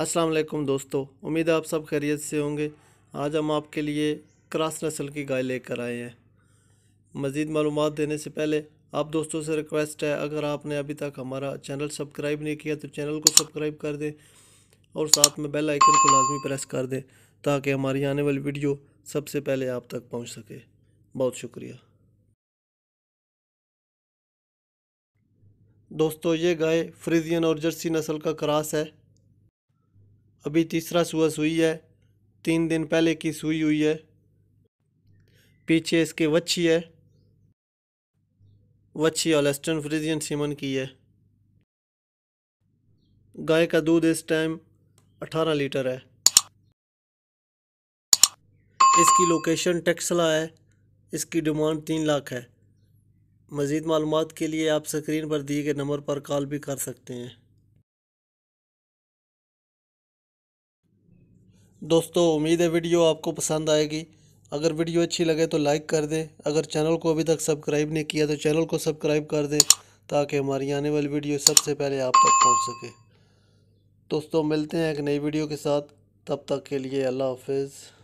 अस्सलाम वालेकुम दोस्तों उम्मीद है आप सब खैरियत से होंगे आज हम आपके लिए क्रॉस नस्ल की गाय लेकर आए हैं मज़ीद मालूम देने से पहले आप दोस्तों से रिक्वेस्ट है अगर आपने अभी तक हमारा चैनल सब्सक्राइब नहीं किया तो चैनल को सब्सक्राइब कर दें और साथ में बेल आइकन को लाजमी प्रेस कर दें ताकि हमारी आने वाली वीडियो सबसे पहले आप तक पहुँच सके बहुत शुक्रिया दोस्तों ये गाय फ्रीजियन और जर्सी नस्ल का क्रास है अभी तीसरा सूआ सुई है तीन दिन पहले की सुई हुई है पीछे इसके वच्छी है वच्छी ऑलेस्टन फ्रिजियन सीमन की है गाय का दूध इस टाइम 18 लीटर है इसकी लोकेशन टेक्सला है इसकी डिमांड तीन लाख है मज़ीद मालूम के लिए आप स्क्रीन पर दिए गए नंबर पर कॉल भी कर सकते हैं दोस्तों उम्मीद है वीडियो आपको पसंद आएगी अगर वीडियो अच्छी लगे तो लाइक कर दें अगर चैनल को अभी तक सब्सक्राइब नहीं किया तो चैनल को सब्सक्राइब कर दें ताकि हमारी आने वाली वीडियो सबसे पहले आप तक पहुंच सके दोस्तों मिलते हैं एक नई वीडियो के साथ तब तक के लिए अल्लाह हाफिज़